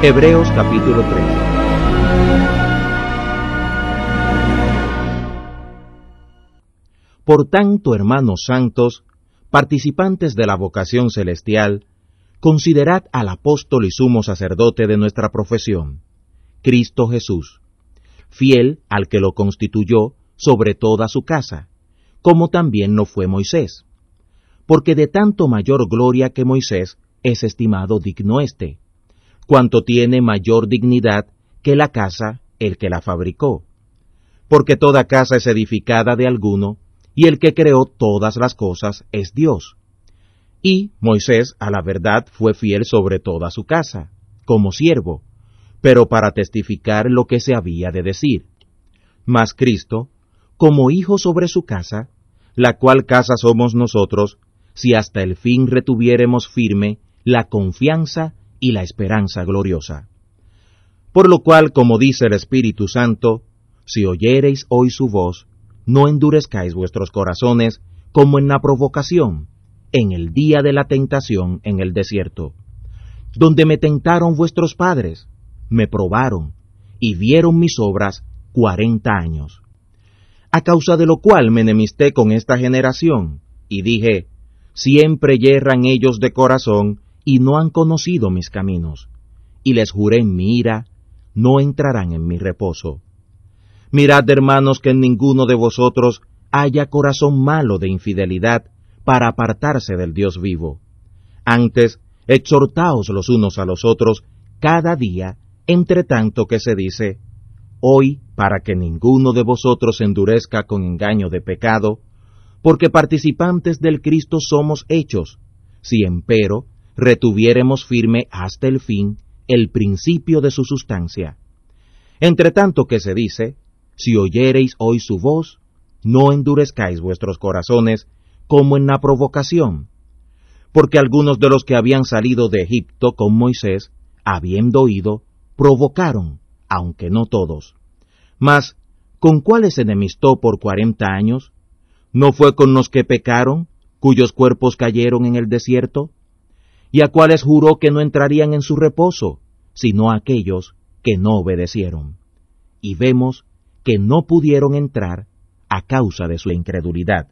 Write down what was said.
Hebreos capítulo 3 Por tanto, hermanos santos, participantes de la vocación celestial, considerad al apóstol y sumo sacerdote de nuestra profesión, Cristo Jesús, fiel al que lo constituyó sobre toda su casa, como también lo fue Moisés, porque de tanto mayor gloria que Moisés es estimado digno este cuanto tiene mayor dignidad que la casa el que la fabricó. Porque toda casa es edificada de alguno, y el que creó todas las cosas es Dios. Y Moisés, a la verdad, fue fiel sobre toda su casa, como siervo, pero para testificar lo que se había de decir. Mas Cristo, como hijo sobre su casa, la cual casa somos nosotros, si hasta el fin retuviéremos firme la confianza y la esperanza gloriosa. Por lo cual, como dice el Espíritu Santo, si oyereis hoy su voz, no endurezcáis vuestros corazones como en la provocación, en el día de la tentación en el desierto, donde me tentaron vuestros padres, me probaron, y vieron mis obras cuarenta años. A causa de lo cual me enemisté con esta generación, y dije, siempre yerran ellos de corazón, y no han conocido mis caminos, y les juré en mi ira, no entrarán en mi reposo. Mirad, hermanos, que en ninguno de vosotros haya corazón malo de infidelidad para apartarse del Dios vivo. Antes, exhortaos los unos a los otros cada día, entre tanto que se dice, hoy, para que ninguno de vosotros endurezca con engaño de pecado, porque participantes del Cristo somos hechos, si empero retuviéremos firme hasta el fin el principio de su sustancia. Entre tanto que se dice, si oyereis hoy su voz, no endurezcáis vuestros corazones como en la provocación. Porque algunos de los que habían salido de Egipto con Moisés, habiendo oído, provocaron, aunque no todos. Mas, ¿con cuáles enemistó por cuarenta años? ¿No fue con los que pecaron, cuyos cuerpos cayeron en el desierto? y a cuales juró que no entrarían en su reposo, sino a aquellos que no obedecieron. Y vemos que no pudieron entrar a causa de su incredulidad.